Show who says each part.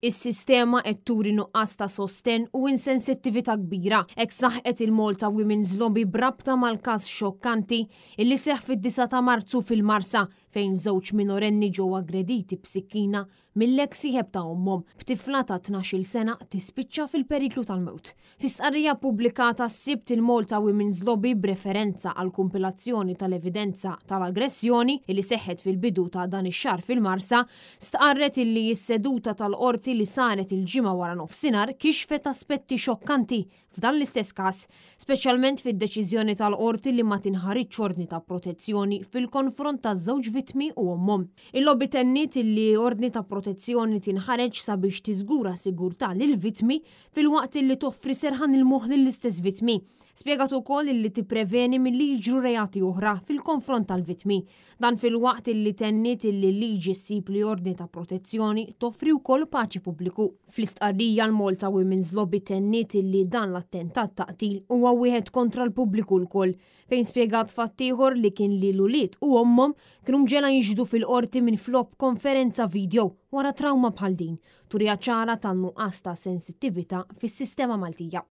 Speaker 1: Is-sistema qed turi nuqqas ta' sosten u insensittività kbira hekk saħqet il-Malta Women's Lobby brabta mal-każ xokkanti illi seħħ fid disa ta' Marzu fil-Marsa fejn żewġ minorenni ġew aggrediti b'sikkina mill-eks jieħeb ta' ommhom b'tifla ta' 12-il sena tispiċċa fil-periklu tal-mewt. Fi pubblikata s-sibt il-Malta Women's Lobby b'referenza għal kumpilazzjoni tal-evidenza tal-aggressjoni li seħħet fil-bidu ta' dan ix-xar fil-Marsa, stqarret illi s-seduta tal-qorti li saret il-ġimgħa wara nofsinhar kixfet aspetti xokkanti f'dan l-istess każ, speċjalment fid-deċiżjoni tal-qorti li ma tinħaritx ordni ta' protezzjoni fil-konfront taż-żewġ il-vittmi u ommom. Il-lobby tennit li ordni ta' protezzjoni tinħareġ sabiex tiżgura sigurtà lil vittmi fil-waqt li toffri serħan il-moħ lill-istess vittmi. Spiegat ukoll li tippreveni milli jiġru reati oħra fil-konfront tal-vittmi. Dan fil-waqt li tennit li liġi ssib li ordni ta' protezzjoni toffri wkoll paċi pubbliku. Fl-istqarrija l-Malta Women's Lobby tennit li dan l-attentat taqtil huwa wieħed kontra l-pubbliku l-koll fejn spiegat fattiħor li kien li l-ulit u ommom kienu ġela jinġdu fil-qorti minn flop konferenza video wara trauma bħal din, turja ċara tan nuqqas ta' sensittività fis-sistema Maltija.